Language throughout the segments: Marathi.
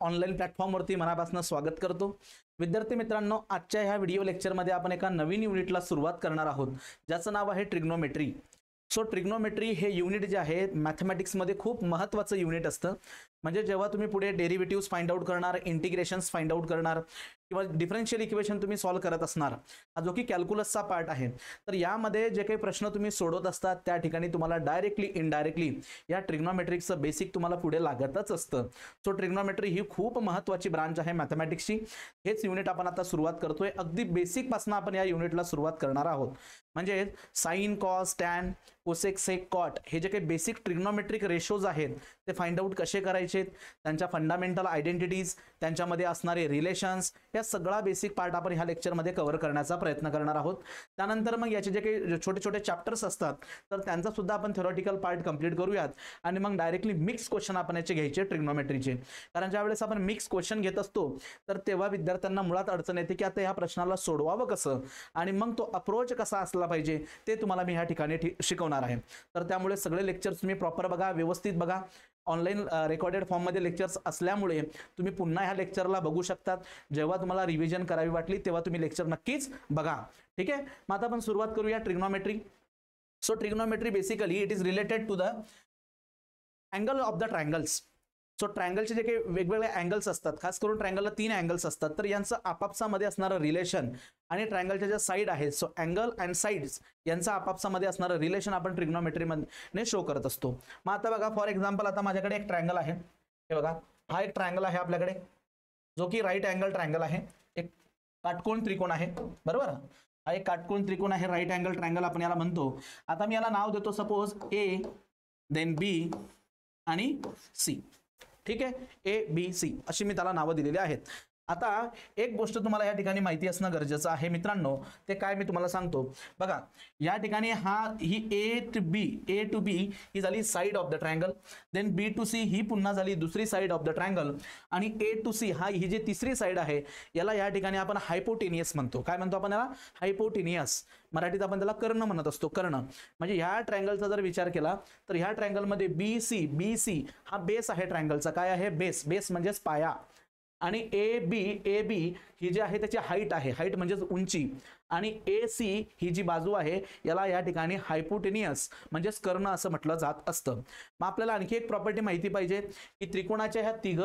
ऑनलाईन प्लॅटफॉर्मवरती मनापासून स्वागत करतो विद्यार्थी मित्रांनो आजच्या ह्या व्हिडिओ लेक्चरमध्ये आपण एका नवीन युनिटला सुरुवात करणार आहोत ज्याचं नाव आहे ट्रिग्नोमेट्री सो ट्रिग्नोमेट्री हे युनिट जे आहे मॅथमॅटिक्समध्ये खूप महत्त्वाचं युनिट असतं म्हणजे जेव्हा तुम्ही पुढे डेरिव्हेटिव्ह फाइंड आउट करणार इंटिग्रेशन्स फाइंड आउट करणार किंवा डिफरेन्शियल इक्वेशन तुम्ही सॉल्व करत असणार हा जो की कॅल्क्युलसचा पार्ट आहे तर यामध्ये जे काही प्रश्न तुम्ही सोडवत असतात त्या ठिकाणी तुम्हाला डायरेक्टली इनडायरेक्टली या ट्रिग्नॉमेट्रिकचं बेसिक तुम्हाला पुढे लागतच असतं सो ट्रिग्नॉमेट्री ही खूप महत्त्वाची ब्रांच आहे मॅथमॅटिक्सची हेच युनिट आपण आता सुरुवात करतोय अगदी बेसिकपासून आपण या युनिटला सुरुवात करणार आहोत म्हणजे sine cos tan cosec sec cot हे जे काही बेसिक ट्रिग्नॉमेट्रिक रेशोज आहेत ते फाइंड आउट कसे करायचे त्यांच्या फंडामेंटल आयडेंटिटीज त्यांच्यामध्ये असणारे रिलेशन्स या सगळा बेसिक पार्ट आपण ह्या लेक्चरमध्ये कव्हर करण्याचा प्रयत्न करणार आहोत त्यानंतर मग याचे जे काही छोटे छोटे चॅप्टर्स असतात तर त्यांचा सुद्धा आपण थेरॉटिकल पार्ट कंप्लीट करूयात आणि मग डायरेक्टली मिक्स क्वेश्चन आपण याचे घ्यायचे ट्रिग्नोमेट्रीचे कारण ज्यावेळेस आपण मिक्स क्वेश्चन घेत असतो तर तेव्हा विद्यार्थ्यांना मुळात अडचण येते की आता ह्या प्रश्नाला सोडवावं कसं आणि मग तो अप्रोच कसा असला पाहिजे ते तुम्हाला मी ह्या ठिकाणी शिकवणार आहे तर त्यामुळे सगळे लेक्चर्स तुम्ही प्रॉपर बघा व्यवस्थित बघा ऑनलाईन रेकॉर्डेड फॉर्ममध्ये लेक्चर्स असल्यामुळे तुम्ही पुन्हा ह्या लेक्चरला बघू शकतात जेव्हा तुम्हाला रिव्हिजन करावी वाटली तेव्हा तुम्ही लेक्चर नक्कीच बघा ठीक आहे मग आता आपण सुरुवात करूया trigonometry so trigonometry basically it is related to the angle of the triangles so ट्रायंगलचे जे काही वेगवेगळे अँगल्स असतात खास करून ट्रँगलला तीन अँगल्स असतात तर यांचं आपापसामध्ये असणारं रिलेशन आणि ट्रँगलच्या ज्या साईड आहेत सो अँगल अँड साईड्स यांचा आपापसामध्ये असणारं रिलेशन आपण ट्रिग्नोमेट्रीमध्ये शो करत असतो मग आता बघा फॉर एक्झाम्पल आता माझ्याकडे एक ट्रँगल आहे हे बघा हा एक ट्रँगल आहे आपल्याकडे जो की राईट अँगल ट्रँगल आहे एक काटकोण त्रिकोण आहे बरोबर हा एक काटकोण त्रिकोण आहे राईट अँगल ट्रँगल आपण याला म्हणतो आता मी याला नाव देतो सपोज ए देन बी आणि सी ठीक आहे ए बी सी अशी मी त्याला नावं दिलेली आहेत आता एक गोष्ट तुम्हाला या ठिकाणी माहिती असणं गरजेचं आहे मित्रांनो ते काय मी तुम्हाला सांगतो बघा या ठिकाणी हा ही ए to be A to B ही झाली side of the triangle then B to C ही पुन्हा झाली दुसरी साईड ऑफ द ट्रँगल आणि ए टू सी हा ही जी तिसरी साईड आहे याला या ठिकाणी आपण हायपोटेनियस म्हणतो काय म्हणतो आपण याला हायपोटेनियस मराठीत आपण त्याला कर्ण म्हणत असतो कर्ण म्हणजे ह्या ट्रँगलचा जर विचार केला तर ह्या ट्रँगलमध्ये बी सी बी सी हा बेस आहे ट्रँगलचा काय आहे बेस बेस म्हणजेच पाया आणि ए बी ए बी ही जी आहे त्याची हाईट आहे हाईट म्हणजेच उंची आणि ए सी ही जी बाजू आहे याला या ठिकाणी हायपोटेनियस म्हणजेच कर्ण असं म्हटलं जात असतं मग आपल्याला आणखी एक प्रॉपर्टी माहिती पाहिजे की त्रिकोणाच्या ह्या तिघ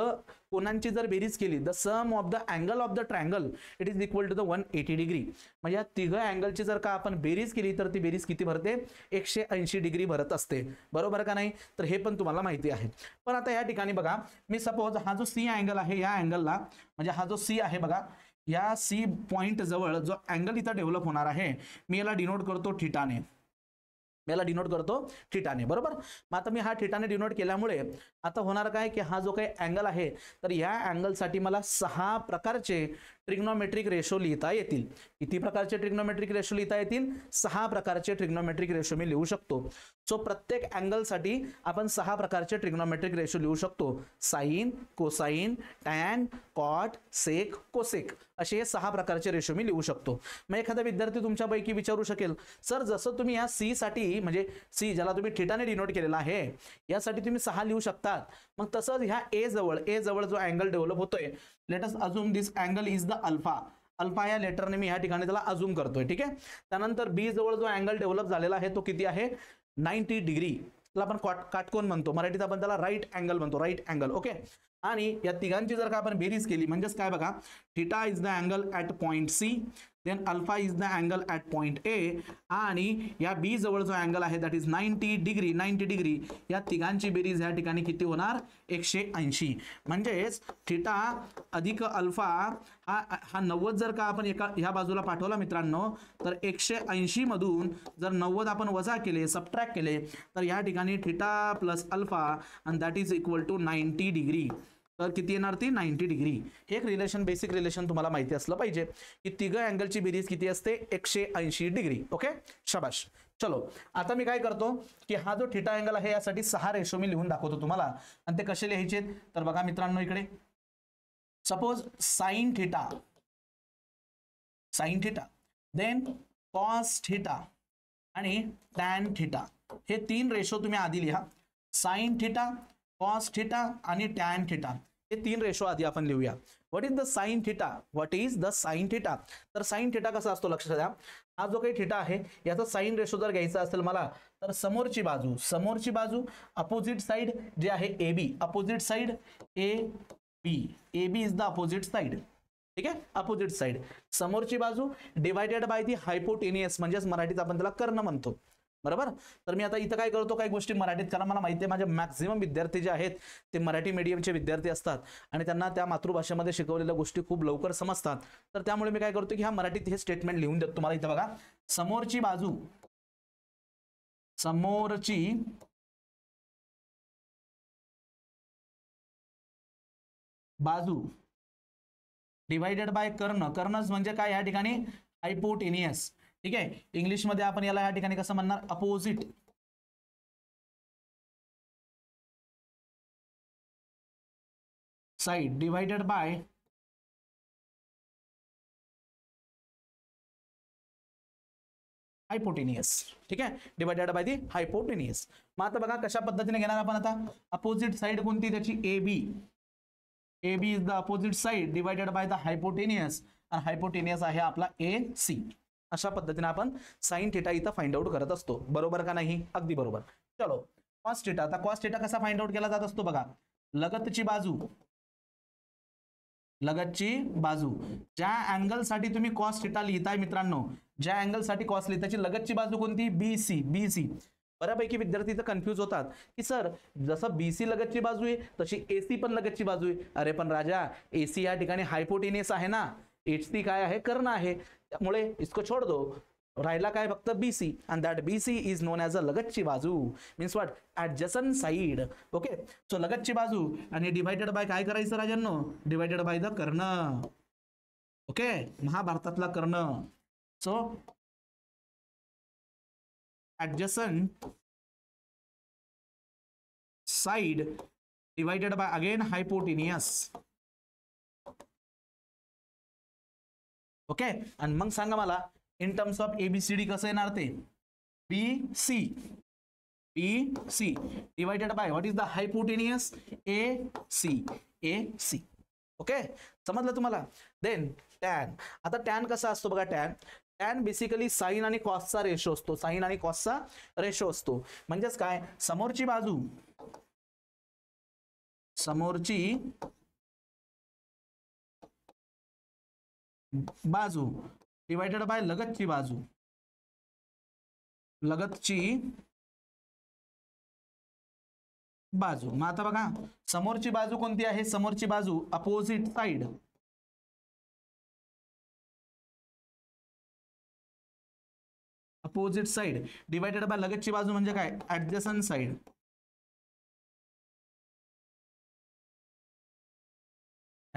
कोणांची जर बेरीज केली the sum of the angle of the triangle it is equal to the one eighty degree म्हणजे या तिघ अँगलची जर का आपण बेरीज केली तर ती बेरीज किती भरते एकशे ऐंशी डिग्री भरत असते बरोबर का नाही तर हे पण तुम्हाला माहिती आहे पण आता या ठिकाणी बघा मी सपोज हा जो सी अँगल आहे या अँगलला म्हणजे हा जो सी आहे बघा या सी पॉइंट जवळ जो अँगल इथं डेव्हलप होणार आहे मी याला डिनोट करतो ठिटाने मी याला डिनोट करतो ठिटाने बरोबर मग आता मी हा ठिटाने डिनोट केल्यामुळे आता होणार काय की हा जो काही अँगल आहे तर या अँगलसाठी मला सहा प्रकारचे ट्रिग्नोमेट्रिक रेशो लिहिता येतील किती प्रकारचे ट्रिग्नोमेट्रिक रेशो लिहिता येतील सहा प्रकारचे ट्रिग्नोमेट्रिक रेशो मी लिहू शकतो सो प्रत्येक अँगलसाठी आपण सहा प्रकारचे ट्रिग्नोमेट्रिक रेशो लिहू शकतो sine cosine tan cot sec cosec असे हे सहा प्रकारचे रेशो मी लिहू शकतो मग एखादा विद्यार्थी तुमच्यापैकी विचारू शकेल सर जसं तुम्ही या सीसाठी म्हणजे सी ज्याला तुम्ही ने डिनोट केलेला आहे यासाठी तुम्ही सहा लिहू शकतात मग तसंच ह्या ए जवळ ए जवळ जो अँगल डेव्हलप होतोय लेटस अजून this angle is the alpha alpha या लेटरने मी या ठिकाणी त्याला अजूम करतोय ठीक आहे त्यानंतर बी जवळ जो अँगल डेव्हलप झालेला आहे तो किती आहे नाईन्टी डिग्री त्याला आपण काट काटकोन म्हणतो मराठीत आपण त्याला राईट अँगल म्हणतो राईट अँगल ओके आणि या तिघांची जर का आपण बेरीज केली म्हणजेच काय बघा theta is the angle at point C then alpha is the angle at point A आणि या बी जवळ जो अँगल आहे that is ninety degree ninety degree या तिघांची बेरीज ह्या ठिकाणी किती होणार एकशे ऐंशी म्हणजेच थिटा अधिक अल्फा हा हा नव्वद जर का आपण एका ह्या बाजूला पाठवला मित्रांनो तर एकशे ऐंशीमधून जर नव्वद आपण वजा केले सबट्रॅक्ट केले तर या ठिकाणी theta plus alpha and that is equal to ninety degree तर किती येणार ती नाईन्टी डिग्री हे एक रिलेशन बेसिक रिलेशन तुम्हाला माहिती असलं पाहिजे की तिघं अँगलची बेरीज किती असते एकशे ऐंशी डिग्री ओके शबाश चलो आता मी काय करतो की हा जो थिटा अँगल आहे यासाठी सहा रेशो मी लिहून दाखवतो तुम्हाला आणि ते कसे लिहायचे तर बघा मित्रांनो इकडे suppose sine theta sine theta then cos theta आणि टॅन थिटा हे तीन रेशो तुम्ही आधी लिहा साईन थिटा कॉस थिटा आणि टॅन थिटा हे तीन रेशो आधी आपण लिहूया what is the sine theta what is the sine theta तर साईन थिटा कसा असतो लक्षात द्या हा जो काही थिटा आहे याचा साईन रेशो जर घ्यायचा असेल मला तर समोरची बाजू समोरची बाजू अपोजिट साईड जे आहे A B opposite side A B A B is the opposite side ठीक आहे अपोजिट साईड समोरची बाजू डिवायडेड बाय दी हायपोटेनियस म्हणजेच मराठीत आपण त्याला कर्ण म्हणतो बरोबर तर मी आता इथं काय करतो काही गोष्टी मराठीत कारण मला माहिती आहे माझे मॅक्झिमम विद्यार्थी जे आहेत ते मराठी मीडियमचे विद्यार्थी असतात आणि त्यांना त्या मातृभाषेमध्ये शिकवलेल्या गोष्टी खूप लवकर समजतात तर त्यामुळे मी काय करतो की ह्या मराठीत हे स्टेटमेंट लिहून देतो तुम्हाला इथं बघा समोरची बाजू समोरची बाजू डिवाइडेड बाय कर्ण कर्णच म्हणजे काय या ठिकाणी हायपोटेनियस ठीक आहे इंग्लिशमध्ये आपण याला या ठिकाणी कसं opposite side divided by hypotenuse ठीक है डिवाइडेड बाय दी हायपोटेनियस मग आता बघा कशा पद्धतीने घेणार आता अपोजिट साईड कोणती B A B is the opposite side divided by the hypotenuse आणि है आपका ए सी अशा पद्धतीने आपण साईन थिटा इथं फाइंड आउट करत असतो बरोबर का नाही अगदी बरोबर चलो कॉस्ट थिटा आता कॉस थिटा कसा फाइंड आउट केला जात असतो बघा लगतची बाजू लगतची बाजू ज्या अँगलसाठी तुम्ही कॉस्ट थिटा लिहिताय मित्रांनो ज्या अँगलसाठी कॉस लिहिताची लगतची बाजू कोणती बी सी बी सी बऱ्यापैकी विद्यार्थी इथं कन्फ्यूज होतात की सर जसं बी सी लगतची बाजू आहे तशी ए सी पण लगतची बाजू आहे अरे पण राजा ए सी या ठिकाणी हायपोटेनियस आहे ना एच सी काय आहे कर्ण आहे त्यामुळे इसको छोड दो राहिला काय फक्त B C and that B C is known as a लगतची बाजू means what ॲडजसन side okay so लगतची बाजू आणि डिवायडेड बाय काय करायचं राजांनो डिवायडेड बाय द कर्ण ओके महाभारतातला Karna so adjacent side divided by again hypotenuse okay आणि मग सांगा मला in terms of A B C D कसं येणार ते B C B C divided by what is the hypotenuse A C A C okay समजलं तुम्हाला देन टॅन आता टॅन कसा असतो बघा टॅन टॅन बेसिकली साईन आणि कॉसचा रेशो असतो साईन आणि कॉसचा रेशो असतो म्हणजेच काय समोरची बाजू समोरची बाजू डिवाइडेड बाय लगतची बाजू लगतची बाजू मग आता बघा समोरची बाजू कोणती आहे समोरची बाजू opposite side opposite side divided by लगतची बाजू म्हणजे काय सन साइड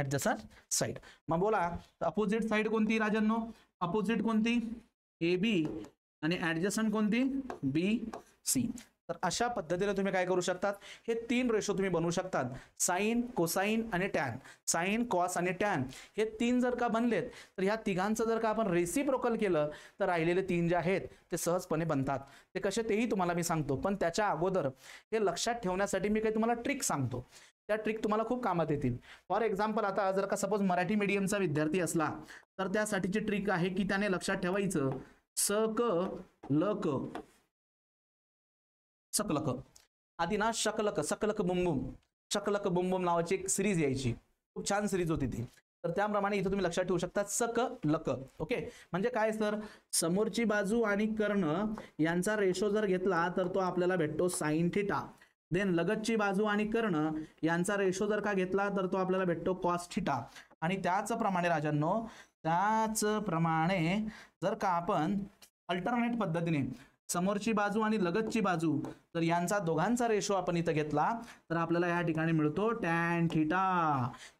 ऍडजसंट साईड मग बोला अपोजिट साईड कोणती राजांनो अपोजिट कोणती ए बी आणि ऍडजसंट कोणती बी सी तर अशा पद्धतीने तुम्ही काय करू शकतात हे तीन रेशो तुम्ही बनवू शकतात साईन कोसाईन आणि टॅन साईन कॉस आणि टॅन हे तीन जर का बनलेत तर ह्या तिघांचं जर का आपण रेसी प्रोकल केलं तर राहिलेले तीन जे आहेत ते सहजपणे बनतात ते कसे तेही तुम्हाला मी सांगतो पण त्याच्या अगोदर हे लक्षात ठेवण्यासाठी मी काही तुम्हाला ट्रिक सांगतो त्या ट्रिक तुम्हाला खूप कामात येतील फॉर एक्झाम्पल आता जर का सपोज मराठी मीडियमचा विद्यार्थी असला तर त्यासाठीची ट्रिक आहे की त्याने लक्षात ठेवायचं स क सकलक आधी ना शकलक सकलक बुमबुम शकलक बुमबुम नावाची एक सिरीज यायची खूप छान सिरीज होती ती तर त्याप्रमाणे इथं तुम्ही लक्षात ठेवू शकता सक लक ओके म्हणजे काय सर समोरची बाजू आणि कर्ण यांचा रेशो जर घेतला तर तो आपल्याला भेटतो साईन थिटा देन लगतची बाजू आणि कर्ण यांचा रेशो जर का घेतला तर तो आपल्याला भेटतो कॉस्थिटा आणि त्याचप्रमाणे राजांनो त्याचप्रमाणे जर का आपण अल्टरनेट पद्धतीने समोरची बाजू आणि लगतची बाजू जर यांचा दोघांचा रेशो आपण इथं घेतला तर आपल्याला या ठिकाणी मिळतो टॅन थिटा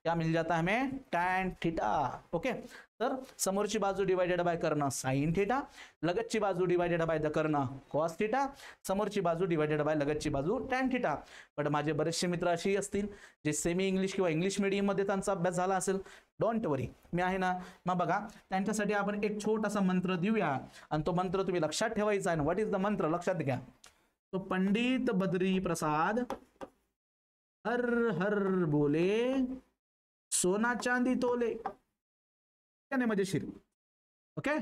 या मिल जाता हमें टॅन थिटा ओके तर समोरची बाजू डिवायडेड बाय करणं साईन थिटा लगतची बाजू डिवायडेड बाय द करणं कॉस थिटा समोरची बाजू डिवायडेड बाय लगतची बाजू टॅन थिटा पण माझे बरेचसे मित्र अशी असतील जे सेमी इंग्लिश किंवा इंग्लिश मध्ये त्यांचा अभ्यास झाला असेल डोंट वरी मी आहे ना मग बघा त्यांच्यासाठी आपण एक छोटासा मंत्र देऊया आणि तो मंत्र तुम्ही लक्षात ठेवायचा आहे व्हॉट इज द मंत्र लक्षात घ्या तो पंडित बद्री प्रसाद हर हर बोले सोना चांदी तोले आणि मजेशीर okay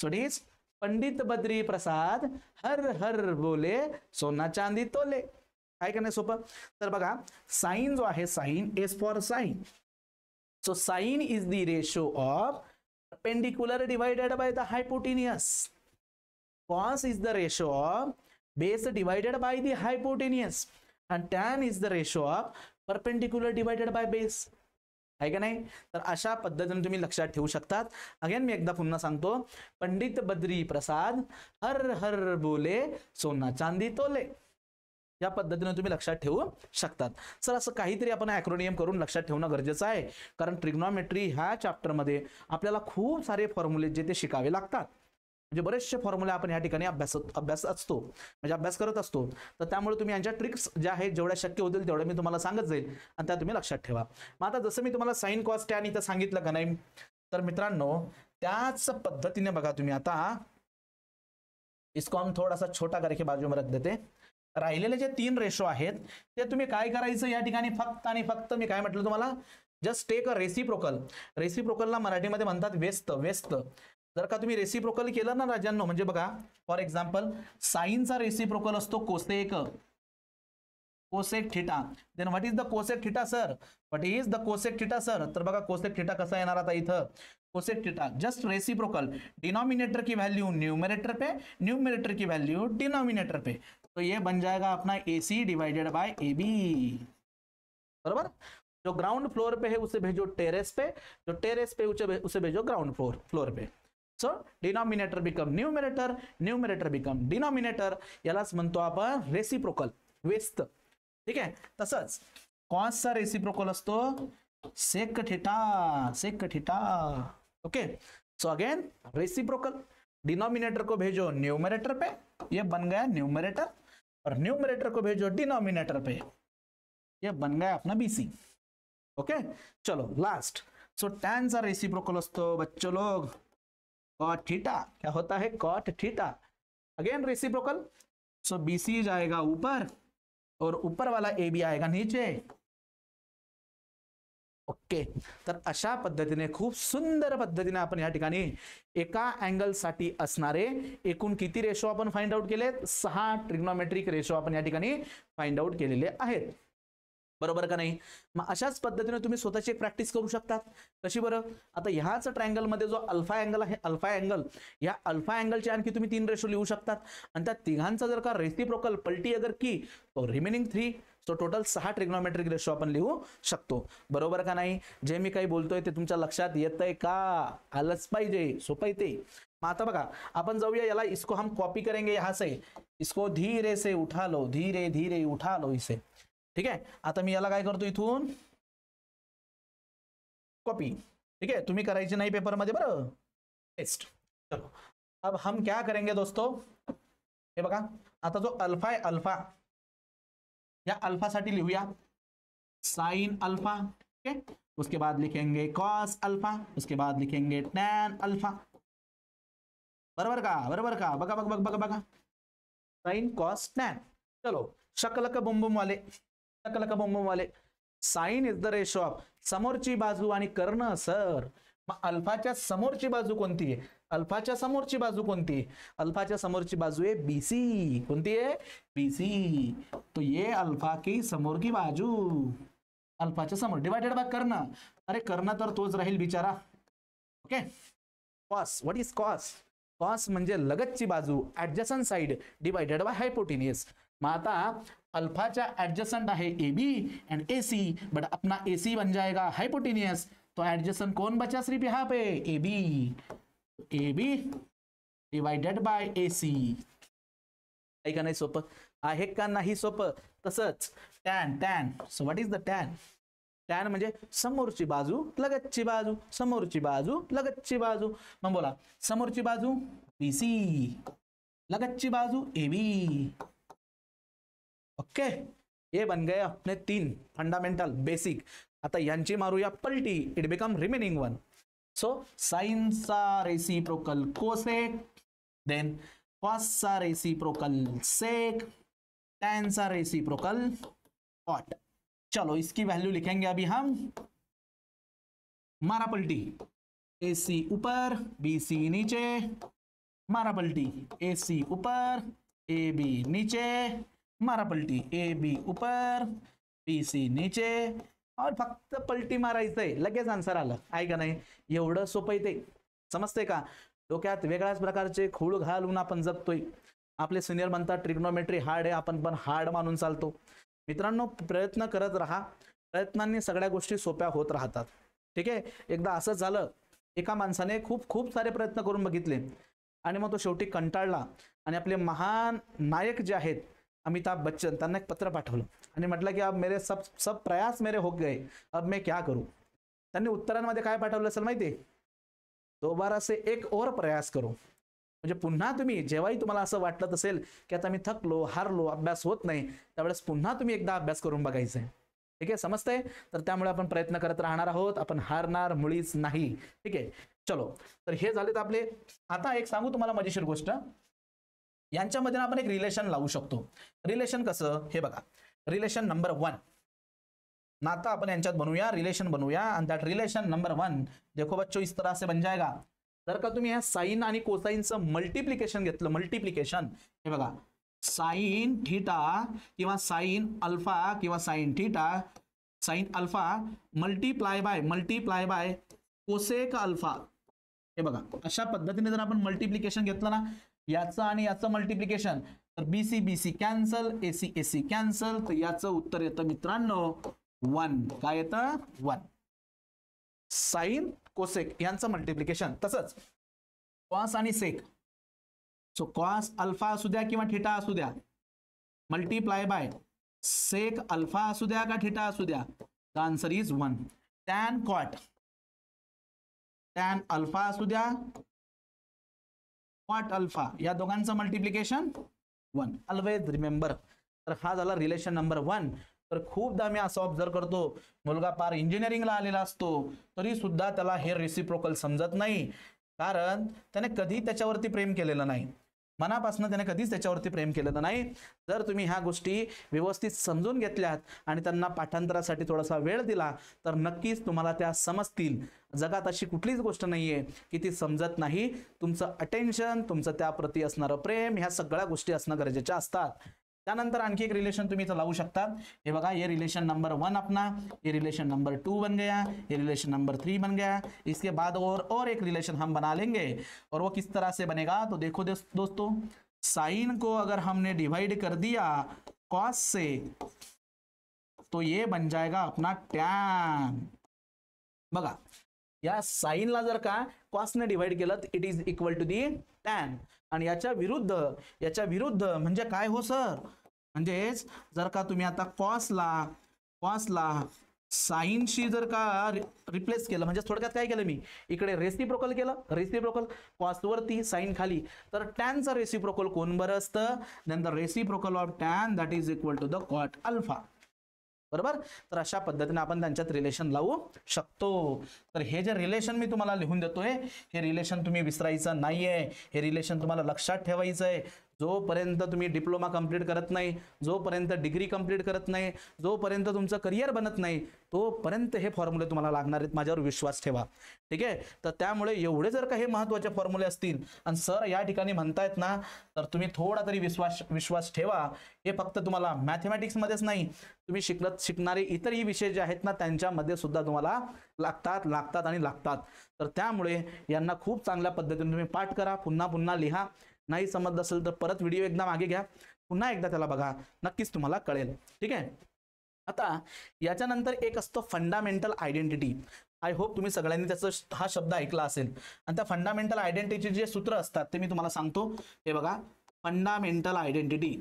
so is Pandit Badri Prasad हर हर बोले सोना चांदी तोले काय करणे सोपं तर बघा साईन जो आहे sine is for sine so sine is the ratio of perpendicular divided by the hypotenuse. Cos is the ratio of base divided by the hypotenuse. And tan is the ratio of perpendicular divided by base. आहे का नाही तर अशा पद्धतीने तुम्ही लक्षात ठेवू शकतात अगेन मी एकदा पुन्हा सांगतो पंडित बद्री प्रसाद हर हर बोले सोना चांदी तोले या पद्धतीने तुम्ही लक्षात ठेवू शकतात सर असं काहीतरी आपण ॲक्रोनियम करून लक्षात ठेवणं गरजेचं आहे कारण ट्रिग्नॉमेट्री ह्या चॅप्टरमध्ये आपल्याला खूप सारे फॉर्म्युले जे ते शिकावे लागतात म्हणजे बरेचसे फॉर्म्युला आपण या ठिकाणी अभ्यास अभ्यास असतो म्हणजे अभ्यास करत असतो तर त्यामुळे तुम्ही यांच्या ट्रिक्स ज्या आहेत जेवढ्या शक्य होतील तेवढ्या मी तुम्हाला सांगत जाईल आणि त्या तुम्ही लक्षात ठेवा मग आता जसं मी तुम्हाला साईन कॉस्ट टॅन इथं सांगितलं का नाही तर मित्रांनो त्याच पद्धतीने बघा तुम्ही आता इस्कॉम थोडासा छोटा करके बाजू रख देते राहिलेले जे तीन रेशो आहेत ते तुम्ही काय करायचं या ठिकाणी फक्त आणि फक्त मी काय म्हटलं तुम्हाला जस्ट टेक अ रेसिप्रोकल रेसिप्रोकलला मराठीमध्ये म्हणतात व्यस्त व्यस्त जर का तुम्हें रेसिप्रोकल के ना राजांनो म्हणजे बघा फॉर एक्झाम्पल साईनचा रेसिप्रोकल असतो cosec cosec theta then what is the cosec theta sir what is the cosec theta sir तर बघा कोसेक कसा येणार आता इथं cosec theta just reciprocal denominator की वैल्यू न्यूमिनेटर पे न्यूमिनेटर की वैल्यू डिनोमिनेटर पे तो ये बन जाएगा अपना ए डिवाइडेड बाय ए बी बरोबर जो ग्राउंड फ्लोर पे है उसे भेजो टेरेस पे जो टेरेस पे उसे भेजो ग्राउंड फ्लोर फ्लोर पे so denominator become numerator, numerator become denominator. यालाच म्हणतो आपण रेसिप्रोकल व्यस्त ठीक आहे तसंच कॉन्सचा reciprocal okay so again reciprocal denominator को भेजो न्यूमरेटर पे ये बन गया न्यूमरेटर और न्यूमरेटर को भेजो डिनोमिनेटर पे ये बन गया अपना बीसी ओके चलो last so tan are reciprocal बच्चों लोग कॉट थीटा क्या होता है cot theta again reciprocal so B C जाएगा ऊपर और ऊपर वाला ए बी आएगा नीचे ओके तर अशा पद्धति ने खूब सुंदर पद्धतीने आपण या ठिकाणी एका अँगलसाठी असणारे एकूण किती रेशो अपन फाइंड आउट के लिए सहा ट्रिग्नोमेट्रिक रेशो अपन या फाइंड आउट के लिए बरोबर का नाही मग अशाच पद्धतीने तुम्ही स्वतःची एक प्रॅक्टिस करू शकतात कशी बरं आता ह्याच ट्रँगलमध्ये जो अल्फा अँगल आहे अल्फा अँगल या अल्फा अँगलचे आणखी तुम्ही तीन रेशो लिहू शकतात आणि त्या तिघांचा जर का प्रोकल पलटी अगर की तो रिमेनिंग थ्री सो टोटल सहा ट्रिग्नोमेट्रिक रेशो आपण लिहू शकतो बरोबर का नाही जे मी काही बोलतोय ते तुमच्या लक्षात येत आहे का आलंच पाहिजे सोपं ते मग आता बघा आपण जाऊया याला इसको हम कॉपी करेंगे यहा से इसको धीरे से उठा लो धीरे धीरे उठा लो इसे ठीक है आता मैं ये करते इधन कॉपी ठीक है तुम्हें कराए नहीं पेपर मध्य बर पेस्ट चलो अब हम क्या करेंगे दोस्तों ये बगा आता जो अल्फा है अल्फा या अल्फा सा लिहूया साइन अल्फा ठीक है उसके बाद लिखेंगे कॉस अल्फा उसके बाद लिखेंगे टैन अल्फा बराबर का बराबर का बगा बग बग बग बगा साइन कॉस टॅन चलो शक्ल का बुम बुम वाले वाले sine is the ratio of समोरची बाजू आणि कर्ण सर अल्फाच्या समोरची बाजू कोणती आहे अल्फाच्या समोरची बाजू कोणती अल्फाच्या समोरची बाजू आहे बी सी कोणती आहे बी तो ये अल्फा की समोर की बाजू अल्फाच्या समोर डिवायडेड बाय कर्ण अरे कर्ण तर तोच राहील बिचारा okay cos what is cos cos म्हणजे लगतची बाजू adjacent side divided by hypotenuse मग आता अल्फाच्या ॲडजस्टंट है A B and A C but अपना ए सी बन जाएगा हाइपोटीनियस तो एडजस्टन कौन बचा सिर्फ यहाँ पे A B A B divided by A C आहे का नाही सोपं आहे का नहीं सोप तसच टैन टैन सो व्हाट इज द टैन टैन म्हणजे समोरची बाजू लगतची बाजू समोरची बाजू लगतची बाजू मग बोला समोरची बाजू बी सी लगतची बाजू ए बी ओके ये बन गए अपने तीन फंडामेंटल बेसिक आता यांची मारूया पलटी it become remaining one so sine सा साइनचा रेसिप्रोकल कोसेक देन रेसी प्रोकल सेक टेन सा रेसी प्रोकल ऑट चलो इसकी वैल्यू लिखेंगे अभी हम मारा पलटी ए सी ऊपर बी सी नीचे मारा पलटी ए सी ऊपर ए बी नीचे मारा पलटी ए बी ऊपर बी सी नीचे और फक्त पलटी मारायचंय लगेच आन्सर आलं आहे का नाही एवढं सोपं ते समजते का डोक्यात वेगळ्याच प्रकारचे खूळ घालून आपण जगतोय आपले सिनियर म्हणतात ट्रिग्नोमेट्री हार्ड आहे आपण पण हार्ड मानून चालतो मित्रांनो प्रयत्न करत राहा प्रयत्नांनी सगळ्या गोष्टी सोप्या होत राहतात ठीक आहे एकदा असं झालं एका माणसाने खूप खूप सारे प्रयत्न करून बघितले आणि मग तो शेवटी कंटाळला आणि आपले महान नायक जे आहेत अमिताभ बच्चन त्यांना एक पत्र पाठवलं आणि म्हटलं की अब मेरे सब सब प्रयास मेरे हो गए अब मैं क्या करू त्यांनी उत्तरांमध्ये काय पाठवलं असेल माहिती आहे दोबारा से एक और प्रयास करू म्हणजे पुन्हा तुम्ही जेव्हाही तुम्हाला असं वाटत असेल की आता मी थकलो हारलो अभ्यास होत नाही त्यावेळेस पुन्हा तुम्ही एकदा अभ्यास करून बघायचा आहे ठीक आहे समजतंय तर त्यामुळे आपण प्रयत्न करत राहणार आहोत आपण हारणार मुळीच नाही ठीक आहे चलो तर हे तर आपले आता एक सांगू तुम्हाला मजेशीर गोष्ट यांच्यामध्ये आपण एक रिलेशन लावू शकतो रिलेशन कसं हे बघा रिलेशन नंबर वन नाता आपण यांच्यात बनवूया रिलेशन बनवूया आणि दॅट रिलेशन नंबर वन देखो बच्चो इस तरह से बन जाएगा जर का तुम्ही ह्या साईन आणि कोसाईनचं मल्टिप्लिकेशन घेतलं मल्टिप्लिकेशन हे बघा साईन थिटा किंवा साईन अल्फा किंवा sine theta sine alpha multiply by multiply by cosec alpha हे बघा अशा पद्धतीने जर आपण मल्टिप्लिकेशन घेतलं ना याचं आणि याचं मल्टिप्लिकेशन तर B C B C cancel A C A C cancel तर याचं उत्तर येतं मित्रांनो वन काय येतं वन साईन कोसेक यांचं मल्टिप्लिकेशन तसंच कॉस आणि सेक सो कॉस अल्फा असू द्या किंवा ठेटा असू द्या मल्टिप्लाय बाय सेक अल्फा असू द्या का ठेटा असू द्या the answer is one tan cot tan alpha असू द्या कॉट अल्फा या दोघांचं मल्टिप्लिकेशन वन ऑलवेज रिमेंबर तर हा झाला रिलेशन नंबर वन तर खूपदा मी असं ऑब्झर्व करतो मुलगा पार इंजिनिअरिंगला आलेला असतो तरी सुद्धा त्याला हे रेसिप्रोकल समजत नाही कारण त्याने कधी त्याच्यावरती प्रेम केलेलं नाही मनापासून त्याने कधीच त्याच्यावरती प्रेम केलेलं नाही जर तुम्ही ह्या गोष्टी व्यवस्थित समजून घेतल्यात आणि त्यांना पाठांतरासाठी थोडासा वेळ दिला तर नक्कीच तुम्हाला त्या समजतील जगात अशी कुठलीच गोष्ट नाही आहे की ती समजत नाही तुमचं अटेन्शन तुमचं त्याप्रती असणारं प्रेम ह्या सगळ्या गोष्टी असणं गरजेच्या असतात त्यानंतर आणखी एक रिलेशन तुम्ही इथं लावू शकता हे बघा हे रिलेशन नंबर वन अपना ये रिलेशन नंबर टू बन गया ये रिलेशन नंबर थ्री बन गया इसके बाद और और एक रिलेशन हम बना लेंगे और वो किस तरह से बनेगा तो देखो दोस्तों साइन को अगर हमने डिवाइड कर दिया कॉस से तो ये बन जाएगा अपना टैन बघा या साईनला जर का कॉस ने डिवाइड केलं it is equal to the tan आणि याच्या विरुद्ध याच्या विरुद्ध म्हणजे काय हो सर म्हणजेच जर का तुम्ही आता कॉसला कॉसला साईनशी जर का रिप्लेस केलं म्हणजे थोडक्यात काय केलं मी इकडे रेसिप्रोकल केलं रेसिप्रोकल कॉसवरती साईन खाली तर टॅनचं रेसिप्रोकल कोण बरं असतं नंतर reciprocal of tan that is equal to the cot alpha बरोबर तर अशा पद्धतीने आपण त्यांच्यात रिलेशन लावू शकतो तर हे जे रिलेशन मी तुम्हाला लिहून देतोय हे रिलेशन तुम्ही विसरायचं नाहीये हे रिलेशन तुम्हाला लक्षात ठेवायचं आहे जोपर्यंत तुम्ही डिप्लोमा कंप्लीट करत नाही जोपर्यंत डिग्री कंप्लीट करत नाही जोपर्यंत तुमचं करिअर बनत नाही तोपर्यंत हे फॉर्म्युले तुम्हाला लागणार आहेत माझ्यावर विश्वास ठेवा ठीक आहे तर त्यामुळे एवढे जर का हे महत्त्वाचे फॉर्म्युले असतील आणि सर या ठिकाणी म्हणतायत ना तर तुम्ही थोडा तरी विश्वास विश्वास ठेवा हे फक्त तुम्हाला मॅथमॅटिक्समध्येच नाही तुम्ही शिकलत शिकणारे इतरही विषय जे आहेत ना त्यांच्यामध्ये सुद्धा तुम्हाला लागतात लागतात आणि लागतात तर त्यामुळे यांना खूप चांगल्या पद्धतीने तुम्ही पाठ करा पुन्हा पुन्हा लिहा नाही समजत असेल तर परत व्हिडिओ एकदा मागे घ्या पुन्हा एकदा त्याला बघा नक्कीच तुम्हाला कळेल ठीक आहे आता याच्यानंतर एक असतो फंडामेंटल आयडेंटिटी आय होप तुम्ही सगळ्यांनी त्याचा हा शब्द ऐकला असेल आणि त्या फंडामेंटल आयडेंटिटीचे जे सूत्र असतात ते मी तुम्हाला सांगतो हे बघा फंडामेंटल आयडेंटिटी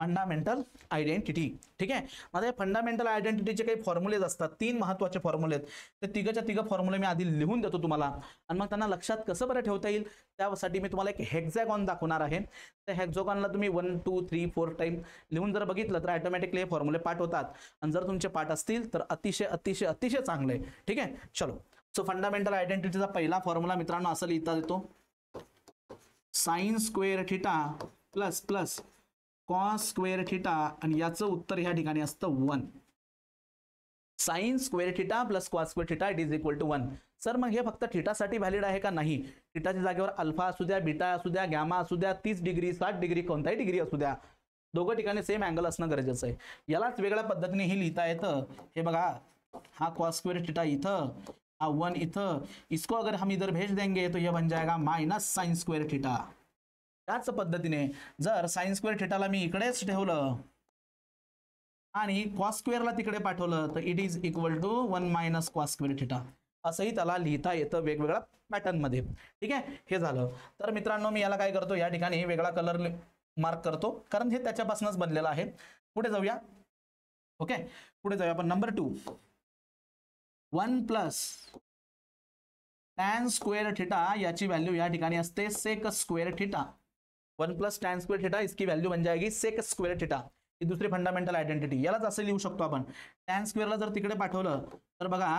फंडामेंटल आयडेंटिटी ठीक आहे आता या फंडामेंटल आयडेंटिटीचे काही फॉर्म्युलेज असतात तीन महत्त्वाचे फॉर्म्युले आहेत ते तिघंच्या तिघं फॉर्म्युले मी आधी लिहून देतो तुम्हाला आणि मग त्यांना लक्षात कसं बरं ठेवता येईल त्यासाठी मी तुम्हाला एक हेक्झॅगॉन दाखवणार आहे त्या हेक्झॅगॉनला तुम्ही one two three four time लिहून जर बघितलं तर ॲटोमॅटिकली हे फॉर्म्युले पाठ होतात आणि जर तुमचे पाठ असतील तर अतिशय अतिशय अतिशय चांगले ठीक आहे चलो सो फंडामेंटल आयडेंटिटीचा पहिला फॉर्म्युला मित्रांनो असं लिहिता देतो sine square theta plus plus cos square theta आणि याचं उत्तर ह्या ठिकाणी असतं one sine square theta plus cos square theta it is equal to one sir मग हे फक्त थिटासाठी व्हॅलिड आहे का नाही थिटाच्या जागेवर अल्फा असू द्या बिटा असू द्या गॅमा असू द्या तीस डिग्री साठ डिग्री कोणताही डिग्री असू द्या दोघं ठिकाणी सेम अँगल असणं गरजेचं आहे यालाच वेगळ्या पद्धतीने हे लिहिता येतं हे बघा हा कॉस स्क्वेअर थिटा इथं हा वन इथं इसको अगर हम इधर भेज देंगे तो ये बन जाएगा माइनस साइन स्क्वेअर थिटा त्याच पद्धतीने जर साईन स्क्वेअर ठेटाला मी इकडेच ठेवलं आणि स्क्वेअरला तिकडे पाठवलं तर it is equal to one minus cos square theta असंही त्याला लिहिता येतं वेगवेगळ्या पॅटर्नमध्ये ठीक आहे हे झालं तर मित्रांनो मी याला काय करतो या ठिकाणी वेगळा कलर मार्क करतो कारण हे त्याच्यापासूनच बनलेलं आहे पुढे जाऊया ओके पुढे जाऊया आपण number two one plus tan square theta याची व्हॅल्यू या ठिकाणी असते sec square theta one plus tan square theta इसकी व्हॅल्यू बन जाएगी सेक स्क्वेअर ठेटा ही दुसरी फंडामेंटल आयडेंटिटी यालाच असं लिहू शकतो आपण टॅन स्क्वेअरला जर तिकडे पाठवलं तर बघा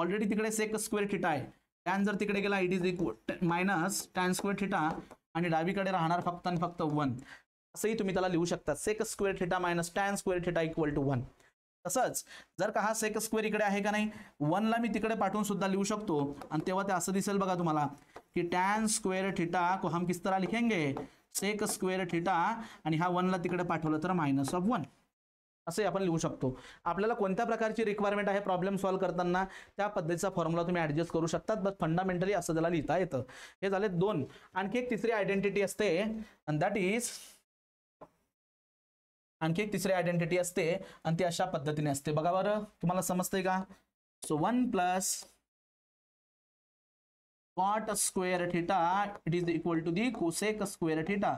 ऑलरेडी तिकडे सेक स्क्वेअर थिटा आहे टॅन जर तिकडे गेला it is equal minus tan square theta आणि डावीकडे राहणार फक्त आणि फक्त वन असंही तुम्ही त्याला लिहू शकता sec square theta minus tan square theta equal to one तसंच जर का हा सेक स्क्वेअर इकडे आहे का नाही वनला मी तिकडे पाठवून सुद्धा लिहू शकतो आणि तेव्हा ते असं दिसेल बघा तुम्हाला की टॅन स्क्वेअर ठिटा को हम किस तरह लिखेंगे सेक स्क्वेअर ठिटा आणि हा वनला तिकडे पाठवलं तर मायनस ऑफ वन असे आपण लिहू शकतो आपल्याला कोणत्या प्रकारची रिक्वायरमेंट आहे प्रॉब्लेम सॉल्व्ह करताना त्या पद्धतीचा फॉर्म्युला तुम्ही ॲडजस्ट करू शकतात बट फंडामेंटली असं त्याला लिहिता येतं हे झाले दोन आणखी एक तिसरी आयडेंटिटी असते अँड दॅट इज आणखी एक तिसरी आयडेंटिटी असते आणि ती अशा पद्धतीने असते बघा बरं तुम्हाला समजते का so one plus cot square theta it is equal to the cosec square theta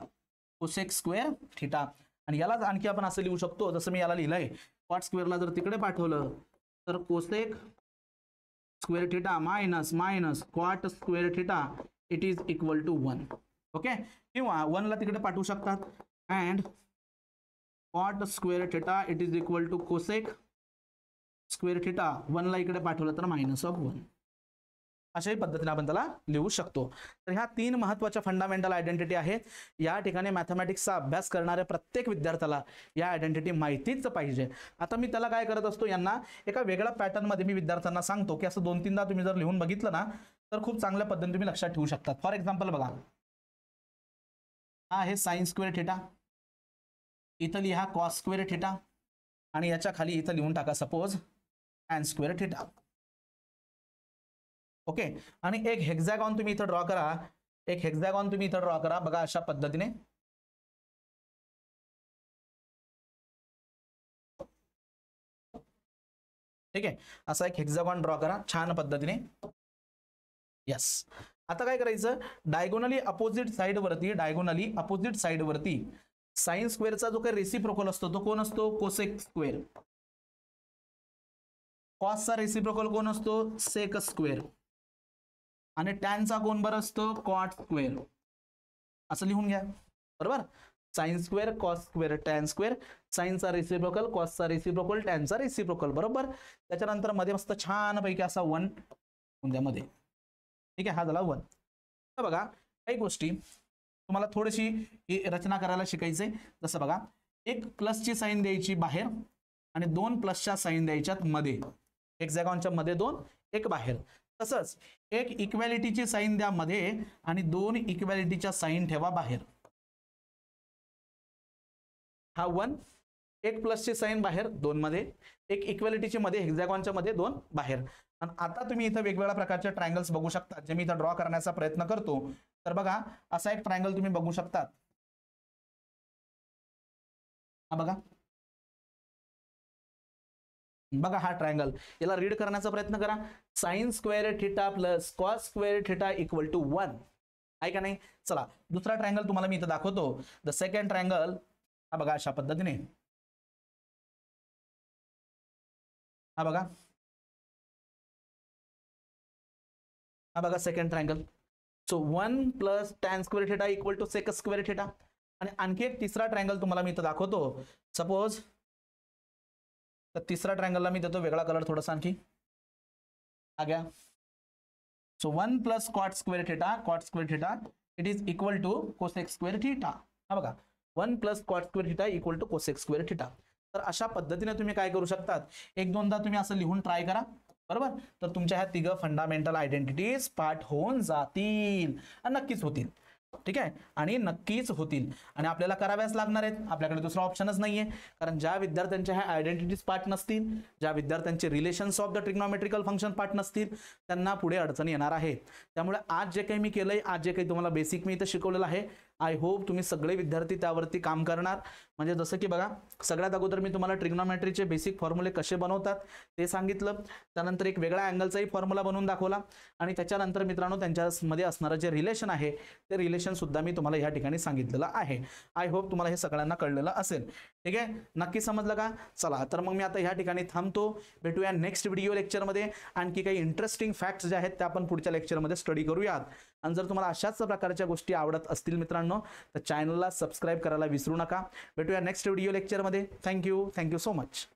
cosec square theta आणि यालाच आणखी आपण असं लिहू शकतो जसं मी याला लिहिलंय कॉट स्क्वेअरला जर तिकडे पाठवलं तर cosec square theta minus minus cot square theta it is equal to one okay किंवा वनला तिकडे पाठवू शकतात and cot square theta it is equal to cosec square theta वनला इकडे पाठवलं तर मायनस ऑफ वन अशाही पद्धतीने आपण त्याला लिहू शकतो तर ह्या तीन महत्त्वाच्या फंडामेंटल आयडेंटिटी आहेत या ठिकाणी मॅथमॅटिक्सचा अभ्यास करणाऱ्या प्रत्येक विद्यार्थ्याला या आयडेंटिटी माहितीच पाहिजे आता मी त्याला काय करत असतो यांना एका वेगळ्या पॅटर्नमध्ये मी विद्यार्थ्यांना सांगतो की असं दोन तीनदा तुम्ही जर लिहून बघितलं ना तर खूप चांगल्या पद्धतीने तुम्ही लक्षात ठेवू शकतात फॉर एक्झाम्पल बघा हा आहे सायन्स स्क्वेअर थेटा इथं लिहा कॉस स्क्वेअर ठेटा आणि याच्या खाली इथं लिहून टाका suppose tan square theta okay आणि एक हेक्झॅगॉन तुम्ही इथं ड्रॉ करा एक हेक्झॅगॉन तुम्ही इथं ड्रॉ करा बघा अशा पद्धतीने ठीक आहे असा एक हेक्झॅगॉन ड्रॉ करा छान पद्धतीने यस आता काय करायचं डायगोनली अपोजिट वरती डायगोनली अपोजिट वरती साईन स्क्वेअरचा जो काही रेसिप्रोकल असतो तो कोण असतो कोसेक स्क्वेअर कॉसचा रेसिप्रोकल कोण असतो सेक स्क्वेअर आणि टॅनचा कोण बरं असतो कॉट स्क्वेअर असं लिहून घ्या बरोबर sine square cos square tan square साईनचा रेसिप्रोकल कॉसचा रेसिप्रोकल टॅनचा रेसिप्रोकल बरोबर त्याच्यानंतर मध्ये मस्त छानपैकी असा वन मध्ये ठीक आहे हा झाला वन तर बघा काही गोष्टी तुम्हाला थोडीशी रचना करायला शिकायचंय जसं बघा एक प्लसची साईन द्यायची बाहेर आणि दोन प्लसच्या साईन द्यायच्यात मध्ये एक जागांच्या मध्ये दोन एक बाहेर तसंच एक इक्वॅलिटीची साईन द्या मध्ये आणि दोन इक्वॅलिटीच्या साईन ठेवा बाहेर हा वन एक प्लसची साईन बाहेर दोन मध्ये एक इक्वॅलिटीची मध्ये एक्झॅगॉनच्या मध्ये दोन बाहेर आणि आता तुम्ही इथं वेगवेगळ्या प्रकारचे ट्रायंगल्स बघू शकता जे मी इथं ड्रॉ करण्याचा प्रयत्न करतो तर बघा असा एक ट्रायंगल तुम्ही बघू शकतात हा बघा बघा हा ट्रायंगल याला रीड करण्याचा प्रयत्न करा sine square theta plus cos square theta equal to one आहे का नाही चला दुसरा ट्रायंगल तुम्हाला मी इथं दाखवतो द सेकंड ट्रायंगल हा बघा अशा पद्धतीने हा बघा हा बघा second triangle so one plus tan square theta equal to sec square theta आणि आणखी एक तिसरा ट्रँगल तुम्हाला मी इथं दाखवतो सपोज तर तिसरा ट्रँगलला मी देतो वेगळा कलर थोडासा आणखी आ घ्या so one plus cot square theta cot square theta it is equal to cosec square theta हा बघा one plus cot square theta equal to cosec square theta तर अशा पद्धतीने तुम्ही काय करू शकतात एक दोनदा तुम्ही असं लिहून ट्राय करा बरोबर तर तुमच्या ह्या तिघं फंडामेंटल आयडेंटिटीज पार्ट होऊन जातील नक्कीच होतील ठीक आहे आणि नक्कीच होतील आणि आपल्याला कराव्याच लागणार आहेत आपल्याकडे दुसरा ऑप्शनच नाही आहे कारण ज्या विद्यार्थ्यांच्या ह्या आयडेंटिटीज पार्ट नसतील ज्या विद्यार्थ्यांचे relations of the trigonometrical function part नसतील त्यांना पुढे अडचण येणार आहेत त्यामुळे आज जे काही मी केलंय आज जे काही तुम्हाला बेसिक मी इथं शिकवलेलं आहे आय होप तुम्ही सगळे विद्यार्थी त्यावरती काम करणार म्हणजे जसं की बघा सगळ्यात अगोदर मी तुम्हाला ट्रिग्नोमॅट्रीचे बेसिक फॉर्म्युले कसे बनवतात ते सांगितलं त्यानंतर एक वेगळा अँगलचाही फॉर्म्युला बनवून दाखवला आणि त्याच्यानंतर मित्रांनो त्यांच्यामध्ये असणारं जे रिलेशन आहे ते रिलेशनसुद्धा मी तुम्हाला या ठिकाणी सांगितलेलं आहे आय होप तुम्हाला हे सगळ्यांना कळलेलं असेल ठीक आहे नक्की समजलं का चला तर मग मी आता या ठिकाणी थांबतो भेटूया नेक्स्ट व्हिडिओ लेक्चरमध्ये आणखी काही इंटरेस्टिंग फॅक्ट्स जे आहेत त्या आपण पुढच्या लेक्चरमध्ये स्टडी करूयात आणि जर तुम्हाला अशाच प्रकारच्या गोष्टी आवडत असतील मित्रांनो तर चॅनलला सबस्क्राईब करायला विसरू नका भेटूया नेक्स्ट व्हिडिओ लेक्चरमध्ये थँक्यू थँक्यू सो मच